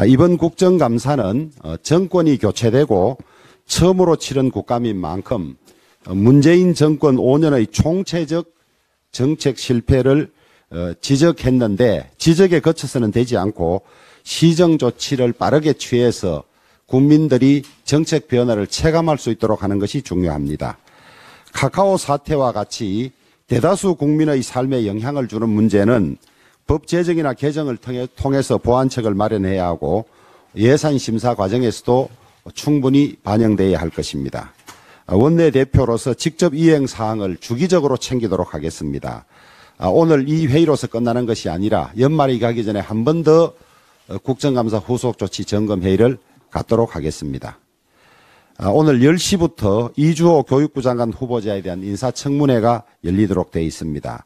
아, 이번 국정감사는 어, 정권이 교체되고 처음으로 치른 국감인 만큼 어, 문재인 정권 5년의 총체적 정책 실패를 어, 지적했는데 지적에 거쳐서는 되지 않고 시정 조치를 빠르게 취해서 국민들이 정책 변화를 체감할 수 있도록 하는 것이 중요합니다. 카카오 사태와 같이 대다수 국민의 삶에 영향을 주는 문제는 법 제정이나 개정을 통해서 보완책을 마련해야 하고 예산 심사 과정에서도 충분히 반영되어야할 것입니다. 원내대표로서 직접 이행 사항을 주기적으로 챙기도록 하겠습니다. 오늘 이 회의로서 끝나는 것이 아니라 연말이 가기 전에 한 번 더 국정감사 후속 조치 점검 회의를 갖도록 하겠습니다. 아, 오늘 10시부터 이주호 교육부 장관 후보자에 대한 인사청문회가 열리도록 되어 있습니다.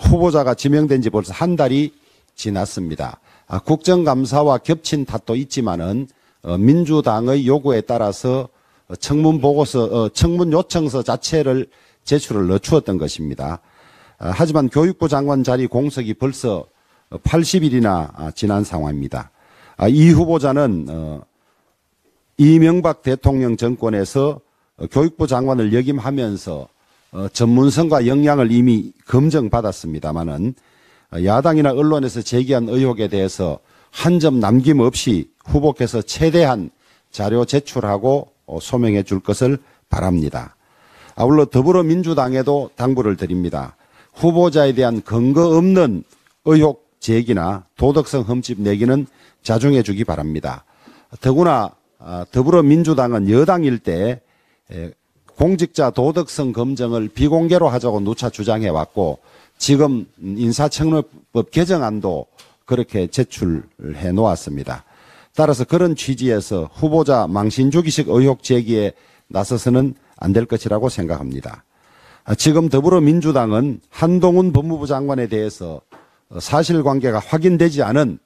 후보자가 지명된 지 벌써 한 달이 지났습니다. 아, 국정감사와 겹친 탓도 있지만은 어, 민주당의 요구에 따라서 어, 청문 보고서, 어, 청문 요청서 자체를 제출을 늦추었던 것입니다. 아, 하지만 교육부 장관 자리 공석이 벌써 80일이나 지난 상황입니다. 이 후보자는 이명박 대통령 정권에서 어, 교육부 장관을 역임하면서 어, 전문성과 역량을 이미 검증받았습니다만은 어, 야당이나 언론에서 제기한 의혹에 대해서 한 점 남김없이 후보께서 최대한 자료 제출하고 소명해 줄 것을 바랍니다. 아울러 더불어민주당에도 당부를 드립니다. 후보자에 대한 근거 없는 의혹 제기나 도덕성 흠집 내기는 자중해 주기 바랍니다. 더구나 아, 더불어민주당은 여당일 때 공직자 도덕성 검증을 비공개로 하자고 누차 주장해왔고 지금 인사청문법 개정안도 그렇게 제출해 놓았습니다. 따라서 그런 취지에서 후보자 망신주기식 의혹 제기에 나서서는 안 될 것이라고 생각합니다. 아, 지금 더불어민주당은 한동훈 법무부 장관에 대해서 어, 사실관계가 확인되지 않은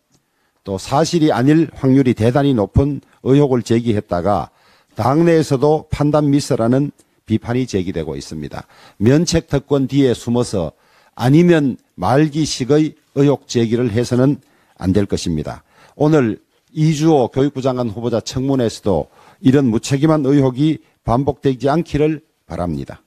또 사실이 아닐 확률이 대단히 높은 의혹을 제기했다가 당내에서도 판단 미스라는 비판이 제기되고 있습니다. 면책 특권 뒤에 숨어서 아니면 말기식의 의혹 제기를 해서는 안 될 것입니다. 오늘 이주호 교육부 장관 후보자 청문회에서도 이런 무책임한 의혹이 반복되지 않기를 바랍니다.